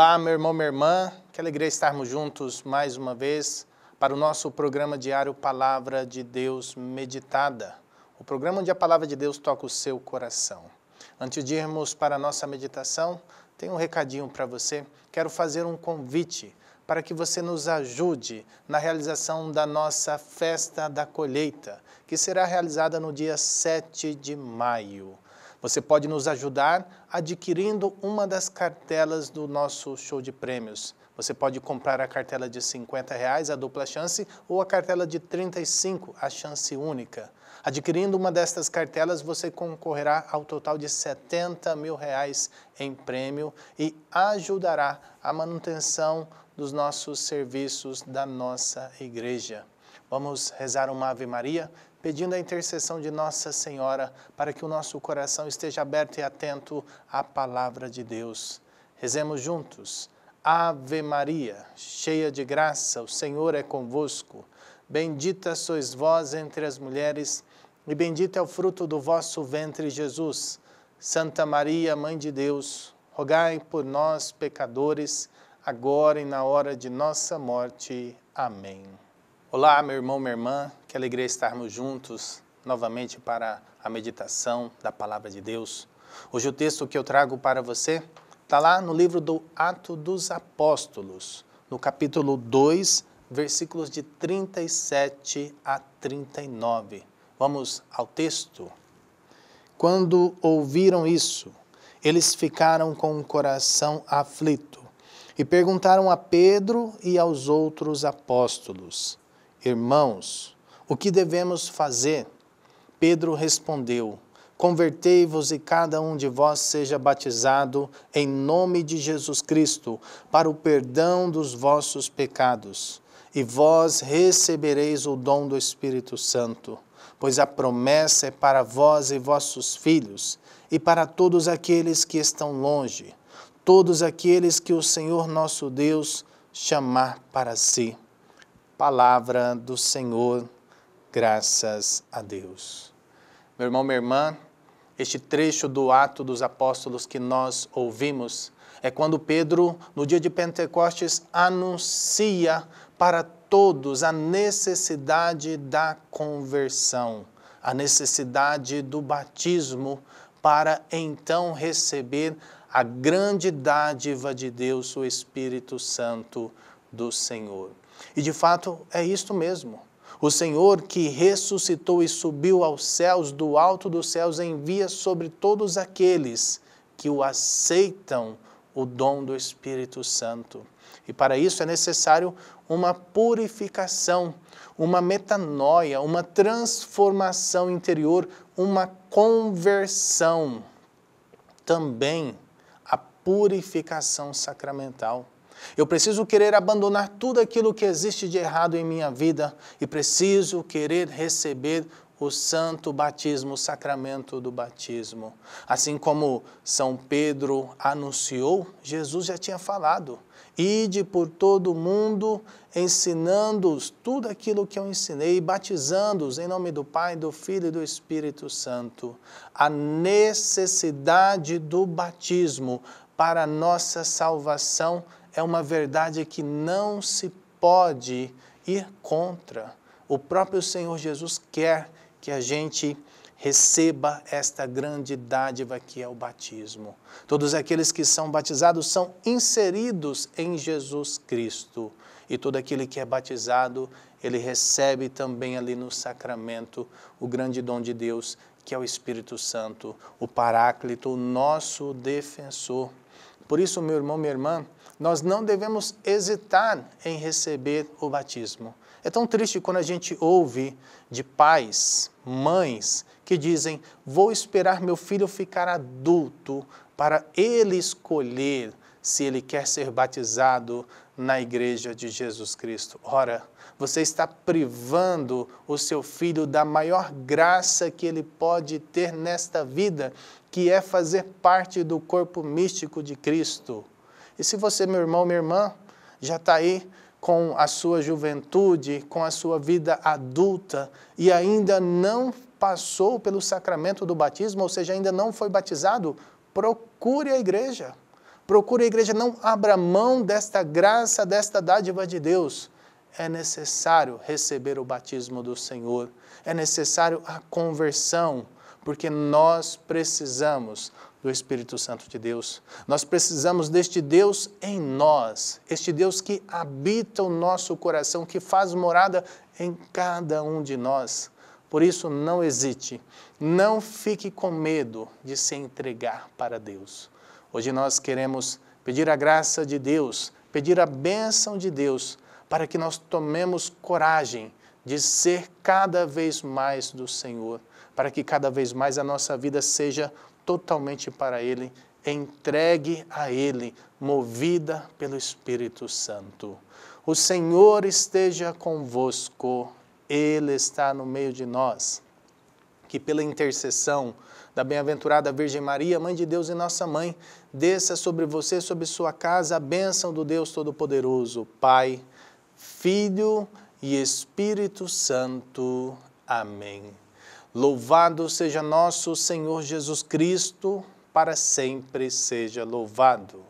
Olá, meu irmão, minha irmã. Que alegria estarmos juntos mais uma vez para o nosso programa diário Palavra de Deus Meditada. O programa onde a palavra de Deus toca o seu coração. Antes de irmos para a nossa meditação, tenho um recadinho para você. Quero fazer um convite para que você nos ajude na realização da nossa Festa da Colheita, que será realizada no dia 7 de maio. Você pode nos ajudar adquirindo uma das cartelas do nosso show de prêmios. Você pode comprar a cartela de 50 reais, a dupla chance, ou a cartela de 35, a chance única. Adquirindo uma destas cartelas, você concorrerá ao total de 70 mil reais em prêmio e ajudará a manutenção dos nossos serviços da nossa igreja. Vamos rezar uma Ave Maria, pedindo a intercessão de Nossa Senhora para que o nosso coração esteja aberto e atento à palavra de Deus. Rezemos juntos. Ave Maria, cheia de graça, o Senhor é convosco. Bendita sois vós entre as mulheres, e bendito é o fruto do vosso ventre, Jesus. Santa Maria, Mãe de Deus, rogai por nós, pecadores, agora e na hora de nossa morte. Amém. Olá, meu irmão, minha irmã, que alegria estarmos juntos novamente para a meditação da Palavra de Deus. Hoje o texto que eu trago para você está lá no livro do Ato dos Apóstolos, no capítulo 2, versículos de 37 a 39. Vamos ao texto. Quando ouviram isso, eles ficaram com o coração aflito e perguntaram a Pedro e aos outros apóstolos Irmãos, o que devemos fazer? Pedro respondeu: Convertei-vos e cada um de vós seja batizado em nome de Jesus Cristo, para o perdão dos vossos pecados, e vós recebereis o dom do Espírito Santo, pois a promessa é para vós e vossos filhos, e para todos aqueles que estão longe, todos aqueles que o Senhor nosso Deus chamar para si Palavra do Senhor, graças a Deus. Meu irmão, minha irmã, este trecho do Ato dos Apóstolos que nós ouvimos é quando Pedro, no dia de Pentecostes, anuncia para todos a necessidade da conversão, a necessidade do batismo, para então receber a grande dádiva de Deus, o Espírito Santo do Senhor. E de fato é isto mesmo. O Senhor que ressuscitou e subiu aos céus, do alto dos céus, envia sobre todos aqueles que o aceitam o dom do Espírito Santo. E para isso é necessário uma purificação, uma metanoia, uma transformação interior, uma conversão. Também a purificação sacramental. Eu preciso querer abandonar tudo aquilo que existe de errado em minha vida e preciso querer receber o santo batismo, o sacramento do batismo. Assim como São Pedro anunciou, Jesus já tinha falado: ide por todo o mundo, ensinando-os tudo aquilo que eu ensinei, batizando-os em nome do Pai, do Filho e do Espírito Santo. A necessidade do batismo para a nossa salvação é uma verdade que não se pode ir contra. O próprio Senhor Jesus quer que a gente receba esta grande dádiva que é o batismo. Todos aqueles que são batizados são inseridos em Jesus Cristo. E todo aquele que é batizado, ele recebe também ali no sacramento o grande dom de Deus, que é o Espírito Santo, o Paráclito, o nosso defensor. Por isso, meu irmão, minha irmã, nós não devemos hesitar em receber o batismo. É tão triste quando a gente ouve de pais, mães, que dizem: Vou esperar meu filho ficar adulto para ele escolher se ele quer ser batizado na igreja de Jesus Cristo. Ora, você está privando o seu filho da maior graça que ele pode ter nesta vida, que é fazer parte do corpo místico de Cristo. E se você, meu irmão, minha irmã, já está aí com a sua juventude, com a sua vida adulta e ainda não passou pelo sacramento do batismo, ou seja, ainda não foi batizado, procure a igreja. Procure a igreja, não abra mão desta graça, desta dádiva de Deus. É necessário receber o batismo do Senhor, é necessário a conversão porque nós precisamos do Espírito Santo de Deus. Nós precisamos deste Deus em nós, este Deus que habita o nosso coração, que faz morada em cada um de nós. Por isso, não hesite, não fique com medo de se entregar para Deus. Hoje nós queremos pedir a graça de Deus, pedir a bênção de Deus, para que nós tomemos coragem de ser cada vez mais do Senhor, para que cada vez mais a nossa vida seja totalmente para Ele, entregue a Ele, movida pelo Espírito Santo. O Senhor esteja convosco, Ele está no meio de nós. Que pela intercessão da bem-aventurada Virgem Maria, Mãe de Deus e Nossa Mãe, desça sobre você, sobre sua casa, a bênção do Deus Todo-Poderoso, Pai, Filho e e Espírito Santo. Amém. Louvado seja nosso Senhor Jesus Cristo, para sempre seja louvado.